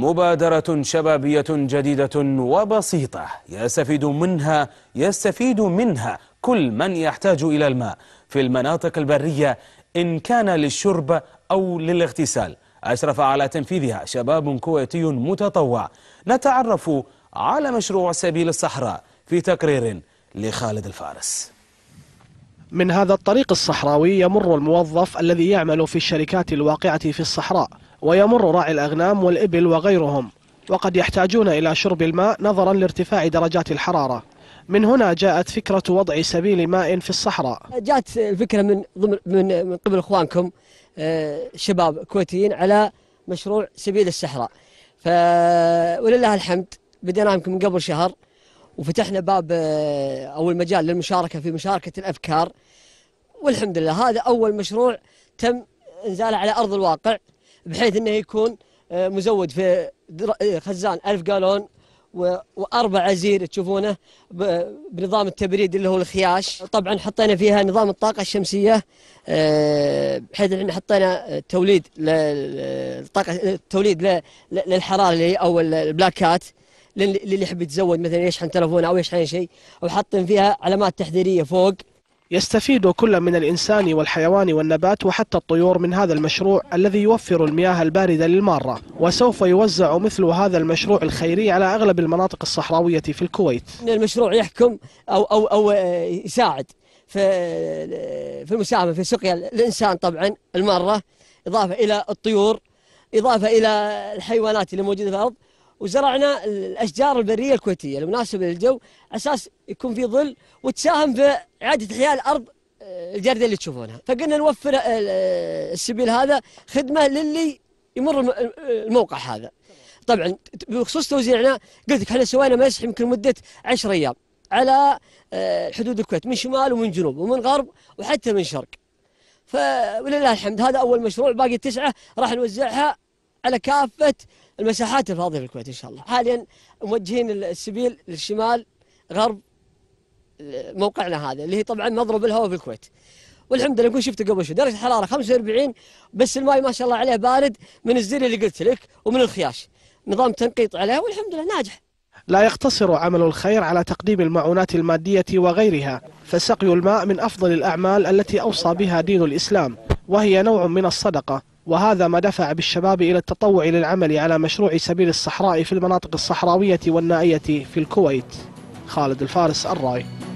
مبادرة شبابية جديدة وبسيطة يستفيد منها يستفيد منها كل من يحتاج إلى الماء في المناطق البرية إن كان للشرب أو للاغتسال أشرف على تنفيذها شباب كويتي متطوع نتعرف على مشروع سبيل الصحراء في تقرير لخالد الفارس من هذا الطريق الصحراوي يمر الموظف الذي يعمل في الشركات الواقعة في الصحراء ويمر راعي الأغنام والإبل وغيرهم وقد يحتاجون إلى شرب الماء نظرا لارتفاع درجات الحرارة من هنا جاءت فكرة وضع سبيل ماء في الصحراء جاءت الفكرة من, من, من قبل إخوانكم آه، شباب كويتيين على مشروع سبيل الصحراء ولله الحمد بدينا يمكن من قبل شهر وفتحنا باب آه، او المجال للمشاركه في مشاركه الافكار والحمد لله هذا اول مشروع تم انزاله على ارض الواقع بحيث انه يكون آه، مزود في آه، خزان ألف جالون واربع ازير تشوفونه بنظام التبريد اللي هو الخياش طبعا حطينا فيها نظام الطاقه الشمسيه بحيث ان حطينا توليد للطاقه توليد للحراره او البلاكات للي يحب يتزوج مثلا يشحن تلفونه او يشحن شيء او حاطين فيها علامات تحذيريه فوق يستفيد كل من الإنسان والحيوان والنبات وحتى الطيور من هذا المشروع الذي يوفر المياه الباردة للمارة وسوف يوزع مثل هذا المشروع الخيري على أغلب المناطق الصحراوية في الكويت المشروع يحكم أو, أو, أو يساعد في, في المساهمة في سقيا الإنسان طبعا المارة إضافة إلى الطيور إضافة إلى الحيوانات اللي موجودة في الأرض وزرعنا الاشجار البريه الكويتيه المناسبه للجو اساس يكون في ظل وتساهم في اعاده احياء الارض آه، الجرده اللي تشوفونها فقلنا نوفر آه، آه، السبيل هذا خدمه للي يمر الموقع هذا طبعا بخصوص توزيعنا قلت لك احنا سوينا مسح يمكن مده 10 ايام على حدود الكويت من شمال ومن جنوب ومن غرب وحتى من شرق فلله الحمد هذا اول مشروع باقي التسعه راح نوزعها على كافة المساحات الفاضية في الكويت إن شاء الله حاليا موجهين السبيل للشمال غرب موقعنا هذا اللي هي طبعا مضرب الهواء في الكويت والحمد لله نقول شفته قبل شوي درجة الحرارة 45 بس الماي ما شاء الله عليه بارد من الزر اللي قلت لك ومن الخياش نظام تنقيط عليه والحمد لله ناجح لا يقتصر عمل الخير على تقديم المعونات المادية وغيرها فسقي الماء من أفضل الأعمال التي أوصى بها دين الإسلام وهي نوع من الصدقة وهذا ما دفع بالشباب إلى التطوع للعمل على مشروع سبيل الصحراء في المناطق الصحراوية والنائية في الكويت خالد الفارس الراي